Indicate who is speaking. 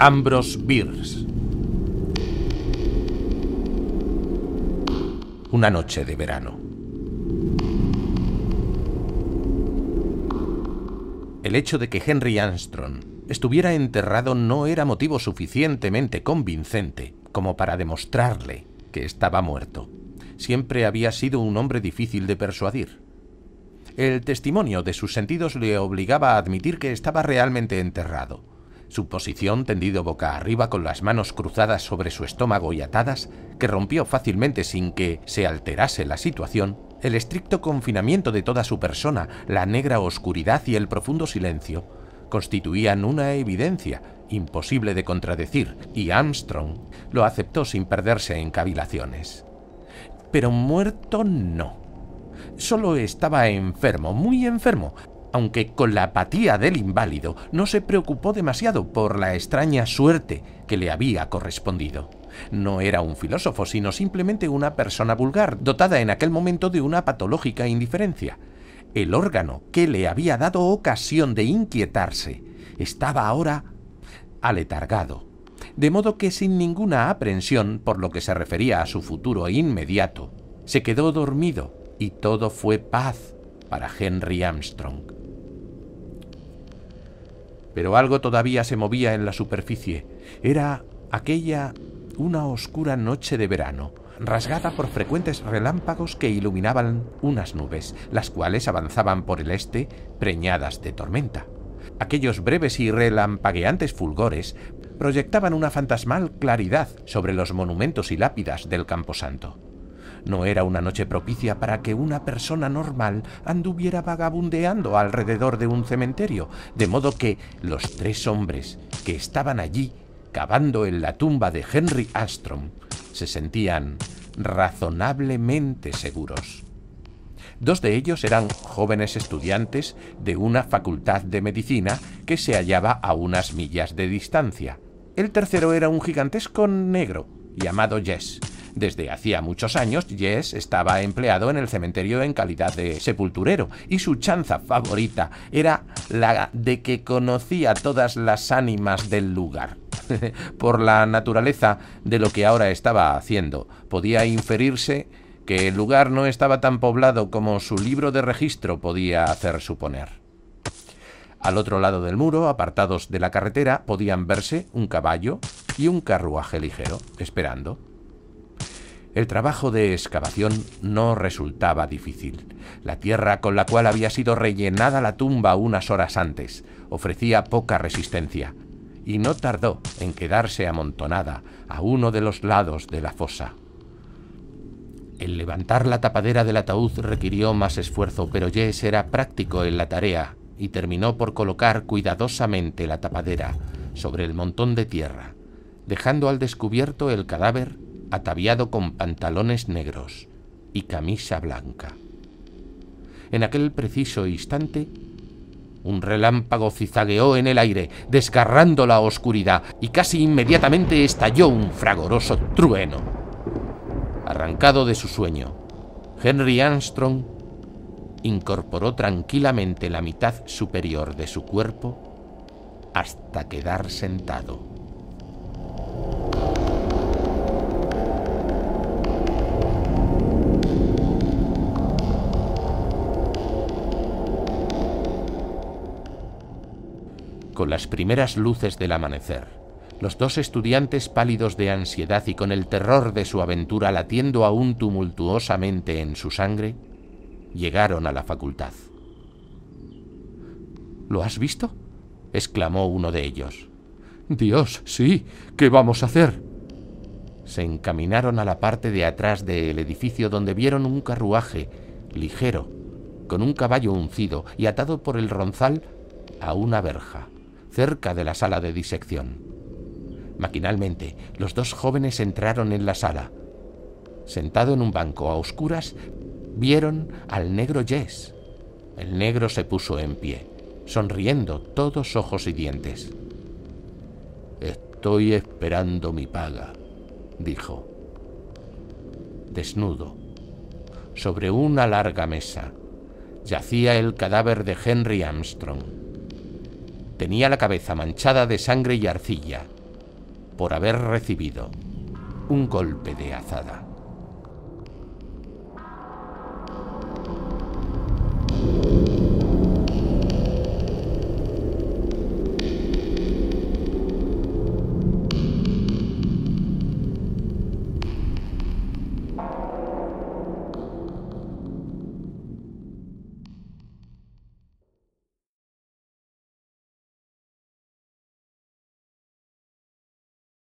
Speaker 1: Ambrose Beers. Una noche de verano. El hecho de que Henry Armstrong estuviera enterrado no era motivo suficientemente convincente como para demostrarle que estaba muerto. Siempre había sido un hombre difícil de persuadir. El testimonio de sus sentidos le obligaba a admitir que estaba realmente enterrado su posición tendido boca arriba con las manos cruzadas sobre su estómago y atadas, que rompió fácilmente sin que se alterase la situación, el estricto confinamiento de toda su persona, la negra oscuridad y el profundo silencio, constituían una evidencia imposible de contradecir, y Armstrong lo aceptó sin perderse en cavilaciones. Pero muerto no. Solo estaba enfermo, muy enfermo, aunque con la apatía del inválido no se preocupó demasiado por la extraña suerte que le había correspondido. No era un filósofo, sino simplemente una persona vulgar, dotada en aquel momento de una patológica indiferencia. El órgano que le había dado ocasión de inquietarse estaba ahora aletargado, de modo que sin ninguna aprensión por lo que se refería a su futuro inmediato, se quedó dormido y todo fue paz para Henry Armstrong. Pero algo todavía se movía en la superficie. Era aquella una oscura noche de verano, rasgada por frecuentes relámpagos que iluminaban unas nubes, las cuales avanzaban por el este preñadas de tormenta. Aquellos breves y relampagueantes fulgores proyectaban una fantasmal claridad sobre los monumentos y lápidas del camposanto. No era una noche propicia para que una persona normal anduviera vagabundeando alrededor de un cementerio, de modo que los tres hombres que estaban allí cavando en la tumba de Henry Astrom se sentían razonablemente seguros. Dos de ellos eran jóvenes estudiantes de una facultad de medicina que se hallaba a unas millas de distancia. El tercero era un gigantesco negro llamado Jess, desde hacía muchos años, Jess estaba empleado en el cementerio en calidad de sepulturero, y su chanza favorita era la de que conocía todas las ánimas del lugar. Por la naturaleza de lo que ahora estaba haciendo, podía inferirse que el lugar no estaba tan poblado como su libro de registro podía hacer suponer. Al otro lado del muro, apartados de la carretera, podían verse un caballo y un carruaje ligero, esperando. El trabajo de excavación no resultaba difícil. La tierra con la cual había sido rellenada la tumba unas horas antes ofrecía poca resistencia, y no tardó en quedarse amontonada a uno de los lados de la fosa. El levantar la tapadera del ataúd requirió más esfuerzo, pero Jess era práctico en la tarea y terminó por colocar cuidadosamente la tapadera sobre el montón de tierra, dejando al descubierto el cadáver ataviado con pantalones negros y camisa blanca. En aquel preciso instante, un relámpago cizagueó en el aire, desgarrando la oscuridad, y casi inmediatamente estalló un fragoroso trueno. Arrancado de su sueño, Henry Armstrong incorporó tranquilamente la mitad superior de su cuerpo hasta quedar sentado. con las primeras luces del amanecer. Los dos estudiantes pálidos de ansiedad y con el terror de su aventura latiendo aún tumultuosamente en su sangre, llegaron a la facultad. ¿Lo has visto? exclamó uno de ellos. Dios, sí, ¿qué vamos a hacer? Se encaminaron a la parte de atrás del edificio donde vieron un carruaje ligero, con un caballo uncido y atado por el ronzal a una verja cerca de la sala de disección. Maquinalmente, los dos jóvenes entraron en la sala. Sentado en un banco a oscuras, vieron al negro Jess. El negro se puso en pie, sonriendo todos ojos y dientes. Estoy esperando mi paga, dijo. Desnudo, sobre una larga mesa, yacía el cadáver de Henry Armstrong tenía la cabeza manchada de sangre y arcilla por haber recibido un golpe de azada.